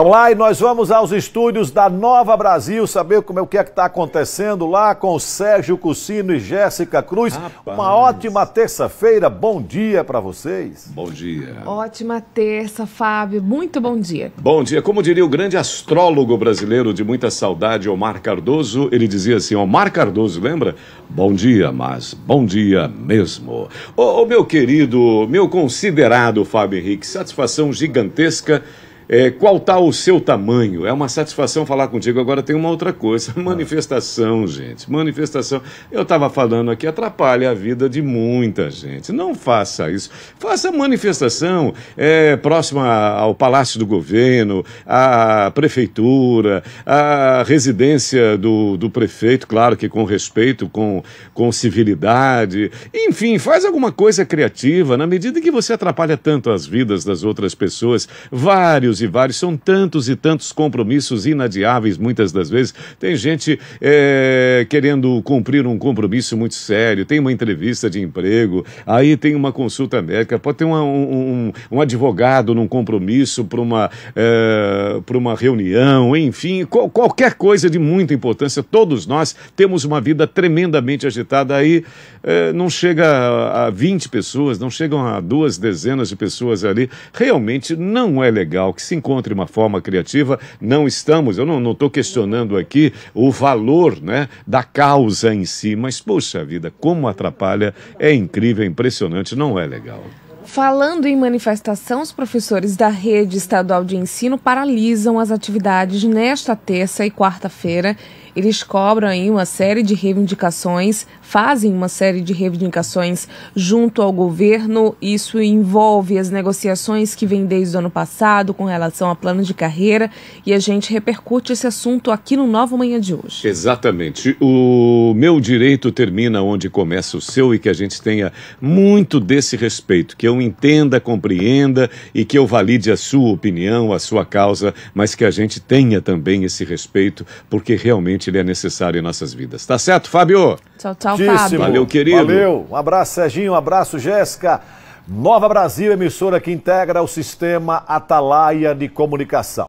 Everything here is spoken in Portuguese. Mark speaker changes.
Speaker 1: Vamos lá e nós vamos aos estúdios da Nova Brasil saber como é o que é que está acontecendo lá com o Sérgio Cussino e Jéssica Cruz. Rapaz. Uma ótima terça-feira, bom dia para vocês. Bom dia.
Speaker 2: Ótima terça, Fábio, muito bom dia.
Speaker 3: Bom dia. Como diria o grande astrólogo brasileiro de muita saudade, Omar Cardoso, ele dizia assim, Omar Cardoso, lembra? Bom dia, mas bom dia mesmo. Ô, oh, meu querido, meu considerado Fábio Henrique, satisfação gigantesca é, qual tá o seu tamanho? É uma satisfação falar contigo. Agora tem uma outra coisa. Manifestação, gente. Manifestação. Eu estava falando aqui, atrapalha a vida de muita gente. Não faça isso. Faça manifestação é, próxima ao Palácio do Governo, à Prefeitura, à residência do, do prefeito, claro que com respeito, com, com civilidade. Enfim, faz alguma coisa criativa. Na medida que você atrapalha tanto as vidas das outras pessoas, vários vários e vários, são tantos e tantos compromissos inadiáveis, muitas das vezes. Tem gente é, querendo cumprir um compromisso muito sério, tem uma entrevista de emprego, aí tem uma consulta médica, pode ter uma, um, um, advogado num compromisso para uma, é, uma reunião, enfim, qual, qualquer coisa de muita importância. Todos nós temos uma vida tremendamente agitada, aí é, não chega a 20 pessoas, não chegam a duas dezenas de pessoas ali. Realmente não é legal que se encontre uma forma criativa. Não estamos, eu não estou questionando aqui o valor né, da causa em si, mas, poxa vida, como atrapalha, é incrível, é impressionante, não é legal.
Speaker 2: Falando em manifestação, os professores da rede estadual de ensino paralisam as atividades nesta terça e quarta-feira. Eles cobram aí uma série de reivindicações, fazem uma série de reivindicações junto ao governo. Isso envolve as negociações que vem desde o ano passado com relação a plano de carreira e a gente repercute esse assunto aqui no Nova Manhã de hoje.
Speaker 3: Exatamente. O meu direito termina onde começa o seu e que a gente tenha muito desse respeito, que é um entenda, compreenda e que eu valide a sua opinião, a sua causa, mas que a gente tenha também esse respeito, porque realmente ele é necessário em nossas vidas. Tá certo, Fábio?
Speaker 1: Tchau, tchau, Tíssimo. Fábio. Valeu, querido. Valeu. Um abraço, Serginho. Um abraço, Jéssica. Nova Brasil, emissora que integra o sistema Atalaia de Comunicação.